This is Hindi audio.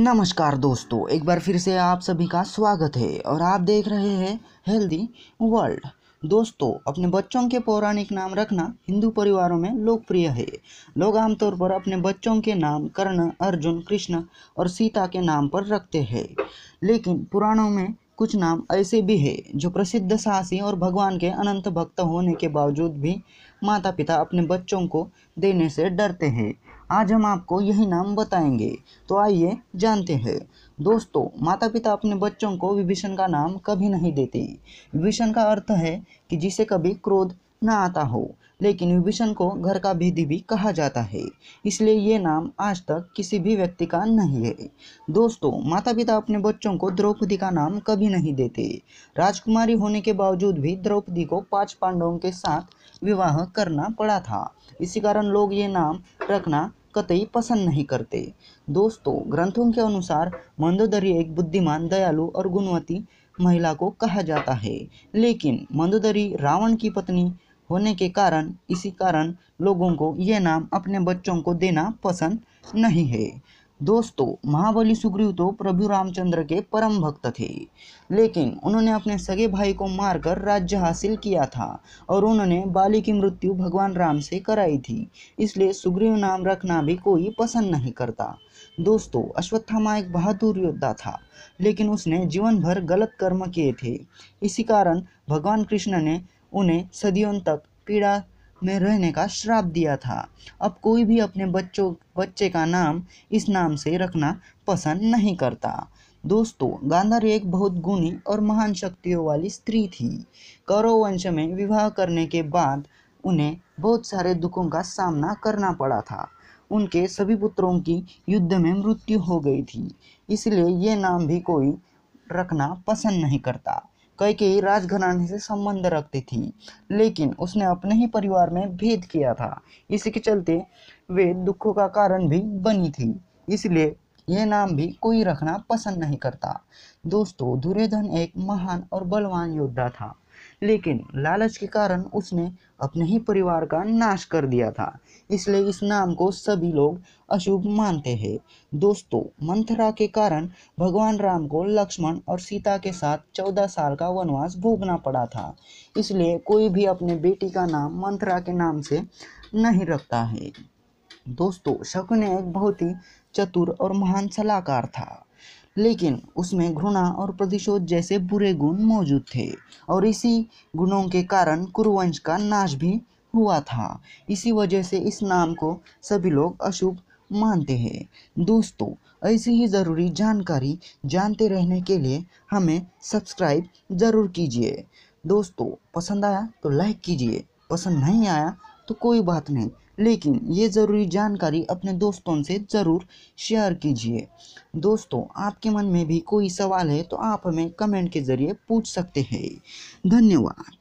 नमस्कार दोस्तों एक बार फिर से आप सभी का स्वागत है और आप देख रहे हैं हेल्दी वर्ल्ड दोस्तों अपने बच्चों के पौराणिक नाम रखना हिंदू परिवारों में लोकप्रिय है लोग आमतौर पर अपने बच्चों के नाम कर्ण अर्जुन कृष्ण और सीता के नाम पर रखते हैं लेकिन पुराणों में कुछ नाम ऐसे भी हैं जो प्रसिद्ध साहसी और भगवान के अनंत भक्त होने के बावजूद भी माता पिता अपने बच्चों को देने से डरते हैं आज हम आपको यही नाम बताएंगे तो आइए जानते हैं दोस्तों माता पिता अपने बच्चों को विभीषण का नाम कभी नहीं देते विभीषण का अर्थ है कि जिसे कभी क्रोध न आता हो लेकिन विभीषण को घर का भेदी भी कहा जाता है इसलिए ये नाम आज तक किसी भी व्यक्ति का नहीं है दोस्तों माता पिता अपने बच्चों को द्रौपदी का नाम कभी नहीं देते राजकुमारी होने के बावजूद भी द्रौपदी को पांच पांडवों के साथ विवाह करना पड़ा था इसी कारण लोग ये नाम रखना कतई पसंद नहीं करते दोस्तों ग्रंथों के अनुसार मंदोदरी एक बुद्धिमान दयालु और गुणवती महिला को कहा जाता है लेकिन मंदोदरी रावण की पत्नी होने के कारण इसी कारण लोगों को ये नाम अपने बच्चों को देना पसंद नहीं है दोस्तों महाबली सुग्रीव तो प्रभु रामचंद्र के परम भक्त थे लेकिन उन्होंने अपने सगे भाई को मारकर राज्य हासिल किया था और उन्होंने बाली की मृत्यु भगवान राम से कराई थी इसलिए सुग्रीव नाम रखना भी कोई पसंद नहीं करता दोस्तों अश्वत्थामा एक बहादुर योद्धा था लेकिन उसने जीवन भर गलत कर्म किए थे इसी कारण भगवान कृष्ण ने उन्हें सदियों तक पीड़ा में रहने का श्राप दिया था अब कोई भी अपने बच्चों बच्चे का नाम इस नाम से रखना पसंद नहीं करता दोस्तों गांधर एक बहुत गुणी और महान शक्तियों वाली स्त्री थी करो वंश में विवाह करने के बाद उन्हें बहुत सारे दुखों का सामना करना पड़ा था उनके सभी पुत्रों की युद्ध में मृत्यु हो गई थी इसलिए ये नाम भी कोई रखना पसंद नहीं करता कई कई राजघराने से संबंध रखती थी लेकिन उसने अपने ही परिवार में भेद किया था इसी के चलते वे दुखों का कारण भी बनी थी इसलिए यह नाम भी कोई रखना पसंद नहीं करता दोस्तों दुर्योधन एक महान और बलवान योद्धा था लेकिन लालच के कारण उसने अपने ही परिवार का नाश कर दिया था इसलिए इस नाम को सभी लोग अशुभ मानते हैं दोस्तों मंथरा के कारण भगवान राम को लक्ष्मण और सीता के साथ चौदह साल का वनवास भोगना पड़ा था इसलिए कोई भी अपने बेटी का नाम मंथरा के नाम से नहीं रखता है दोस्तों शकुन एक बहुत ही चतुर और महान सलाहकार था लेकिन उसमें घृणा और प्रतिशोध जैसे बुरे गुण मौजूद थे और इसी गुणों के कारण कुरुवंश का नाश भी हुआ था इसी वजह से इस नाम को सभी लोग अशुभ मानते हैं दोस्तों ऐसी ही ज़रूरी जानकारी जानते रहने के लिए हमें सब्सक्राइब ज़रूर कीजिए दोस्तों पसंद आया तो लाइक कीजिए पसंद नहीं आया तो कोई बात नहीं लेकिन ये ज़रूरी जानकारी अपने दोस्तों से ज़रूर शेयर कीजिए दोस्तों आपके मन में भी कोई सवाल है तो आप हमें कमेंट के ज़रिए पूछ सकते हैं धन्यवाद